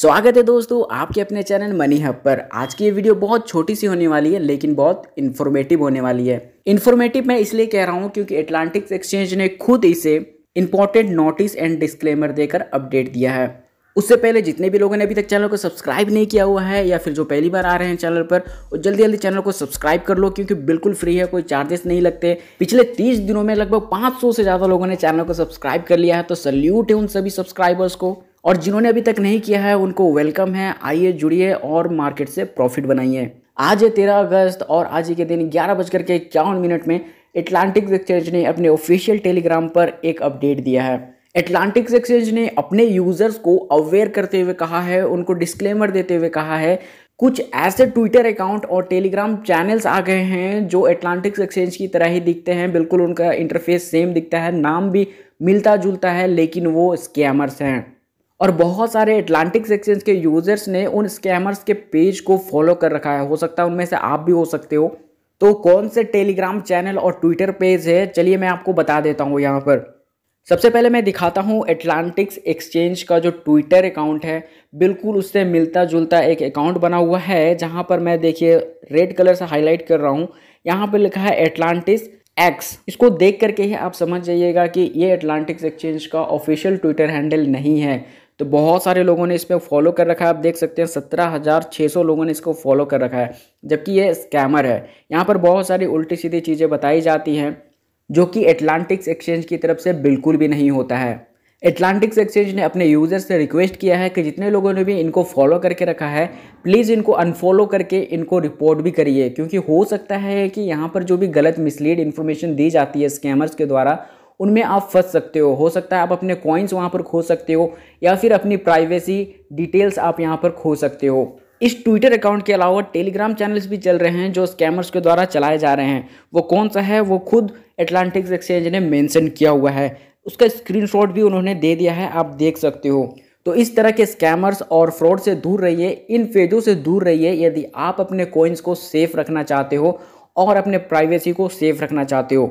स्वागत है दोस्तों आपके अपने चैनल मनी हब पर आज की ये वीडियो बहुत छोटी सी होने वाली है लेकिन बहुत इन्फॉर्मेटिव होने वाली है इन्फॉर्मेटिव मैं इसलिए कह रहा हूँ क्योंकि अटलांटिक्स एक्सचेंज ने खुद इसे इंपॉर्टेंट नोटिस एंड डिस्क्लेमर देकर अपडेट दिया है उससे पहले जितने भी लोगों ने अभी तक चैनल को सब्सक्राइब नहीं किया हुआ है या फिर जो पहली बार आ रहे हैं चैनल पर वो जल्दी जल्दी चैनल को सब्सक्राइब कर लो क्योंकि बिल्कुल फ्री है कोई चार्जेस नहीं लगते पिछले 30 दिनों में लगभग 500 से ज़्यादा लोगों ने चैनल को सब्सक्राइब कर लिया है तो सल्यूट है उन सभी सब्सक्राइबर्स को और जिन्होंने अभी तक नहीं किया है उनको वेलकम है आइए जुड़िए और मार्केट से प्रॉफिट बनाइए आज है तेरह अगस्त और आज के दिन ग्यारह बजकर के इक्यावन मिनट में एटलांटिक एक्सचेंज ने अपने ऑफिशियल टेलीग्राम पर एक अपडेट दिया है एटलांटिक्स एक्सचेंज ने अपने यूजर्स को अवेयर करते हुए कहा है उनको डिस्क्लेमर देते हुए कहा है कुछ ऐसे ट्विटर अकाउंट और टेलीग्राम चैनल्स आ गए हैं जो एटलांटिक्स एक्सचेंज की तरह ही दिखते हैं बिल्कुल उनका इंटरफेस सेम दिखता है नाम भी मिलता जुलता है लेकिन वो स्कैमर्स हैं और बहुत सारे एटलांटिक्स एक्सचेंज के यूजर्स ने उन स्कैमर्स के पेज को फॉलो कर रखा है हो सकता है उनमें से आप भी हो सकते हो तो कौन से टेलीग्राम चैनल और ट्विटर पेज है चलिए मैं आपको बता देता हूँ यहाँ पर सबसे पहले मैं दिखाता हूँ एटलांटिक्स एक्सचेंज का जो ट्विटर अकाउंट है बिल्कुल उससे मिलता जुलता एक अकाउंट बना हुआ है जहाँ पर मैं देखिए रेड कलर से हाईलाइट कर रहा हूँ यहाँ पर लिखा है एटलांटिस एक्स इसको देख करके ही आप समझ जाइएगा कि ये एटलांटिक्स एक्सचेंज का ऑफिशियल ट्विटर हैंडल नहीं है तो बहुत सारे लोगों ने इस पर फॉलो कर रखा है आप देख सकते हैं सत्रह हज़ार छः सौ लोगों ने इसको फॉलो कर रखा है जबकि ये स्कैमर है यहाँ पर बहुत सारी उल्टी सीधी चीज़ें बताई जाती हैं जो कि एटलांटिक्स एक्सचेंज की तरफ से बिल्कुल भी नहीं होता है एटलांटिक्स एक्सचेंज ने अपने यूज़र से रिक्वेस्ट किया है कि जितने लोगों ने भी इनको फॉलो करके रखा है प्लीज़ इनको अनफॉलो करके इनको रिपोर्ट भी करिए क्योंकि हो सकता है कि यहाँ पर जो भी गलत मिसलीड इन्फॉर्मेशन दी जाती है स्कैमर्स के द्वारा उनमें आप फंस सकते हो हो सकता है आप अपने कॉइन्स वहाँ पर खो सकते हो या फिर अपनी प्राइवेसी डिटेल्स आप यहाँ पर खो सकते हो इस ट्विटर अकाउंट के अलावा टेलीग्राम चैनल्स भी चल रहे हैं जो स्कैमर्स के द्वारा चलाए जा रहे हैं वो कौन सा है वो खुद एटलांटिक्स एक्सचेंज ने मेंशन किया हुआ है उसका स्क्रीनशॉट भी उन्होंने दे दिया है आप देख सकते हो तो इस तरह के स्कैमर्स और फ्रॉड से दूर रहिए इन फेजों से दूर रहिए यदि आप अपने कोइंस को सेफ रखना चाहते हो और अपने प्राइवेसी को सेफ रखना चाहते हो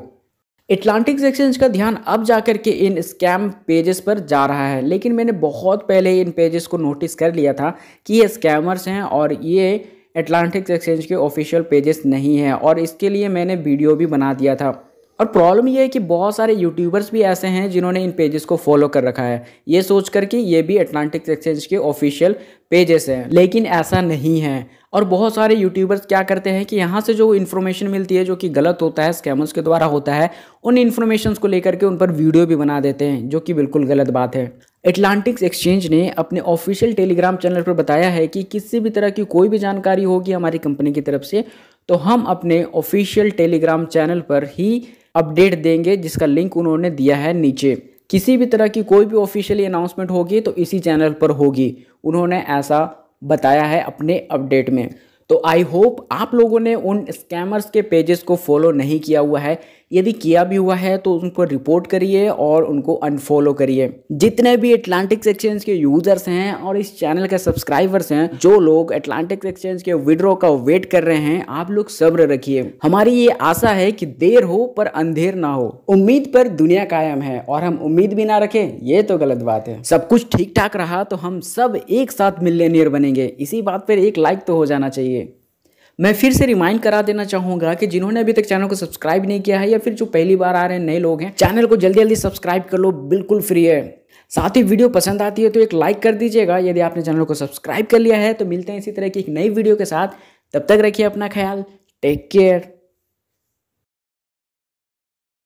एटलांटिक एक्सचेंज का ध्यान अब जाकर के इन स्कैम पेजेस पर जा रहा है लेकिन मैंने बहुत पहले इन पेजेस को नोटिस कर लिया था कि ये स्कैमर्स हैं और ये एटलांटिक एक्सचेंज के ऑफिशियल पेजेस नहीं हैं और इसके लिए मैंने वीडियो भी बना दिया था और प्रॉब्लम ये है कि बहुत सारे यूट्यूबर्स भी ऐसे हैं जिन्होंने इन पेजेस को फॉलो कर रखा है ये सोच कर कि ये भी अटलांटिक एक्सचेंज के ऑफिशियल पेजेस हैं लेकिन ऐसा नहीं है और बहुत सारे यूट्यूबर्स क्या करते हैं कि यहाँ से जो इन्फॉर्मेशन मिलती है जो कि गलत होता है स्कैमर्स के द्वारा होता है उन इन्फॉर्मेशन को लेकर के उन पर वीडियो भी बना देते हैं जो कि बिल्कुल गलत बात है एटलांटिक्स एक्सचेंज ने अपने ऑफिशियल टेलीग्राम चैनल पर बताया है कि किसी भी तरह की कोई भी जानकारी होगी हमारी कंपनी की तरफ से तो हम अपने ऑफिशियल टेलीग्राम चैनल पर ही अपडेट देंगे जिसका लिंक उन्होंने दिया है नीचे किसी भी तरह की कोई भी ऑफिशियली अनाउंसमेंट होगी तो इसी चैनल पर होगी उन्होंने ऐसा बताया है अपने अपडेट में तो आई होप आप लोगों ने उन स्कैमर्स के पेजेस को फॉलो नहीं किया हुआ है यदि किया भी हुआ है तो उनको रिपोर्ट करिए और उनको अनफॉलो करिए जितने भी एटलांटिक्स एक्सचेंज के यूजर्स हैं और इस चैनल के सब्सक्राइबर्स हैं जो लोग एटलांटिक्स एक्सचेंज के विड्रो का वेट कर रहे हैं आप लोग सब्र रखिए हमारी ये आशा है कि देर हो पर अंधेर ना हो उम्मीद पर दुनिया कायम है और हम उम्मीद भी ना रखें ये तो गलत बात है सब कुछ ठीक ठाक रहा तो हम सब एक साथ मिलने बनेंगे इसी बात पर एक लाइक तो हो जाना चाहिए मैं फिर से रिमाइंड करा देना चाहूँगा कि जिन्होंने अभी तक चैनल को सब्सक्राइब नहीं किया है या फिर जो पहली बार आ रहे हैं नए लोग हैं चैनल को जल्दी जल्दी सब्सक्राइब कर लो बिल्कुल फ्री है साथ ही वीडियो पसंद आती है तो एक लाइक कर दीजिएगा यदि आपने चैनल को सब्सक्राइब कर लिया है तो मिलते हैं इसी तरह की एक नई वीडियो के साथ तब तक रखिए अपना ख्याल टेक केयर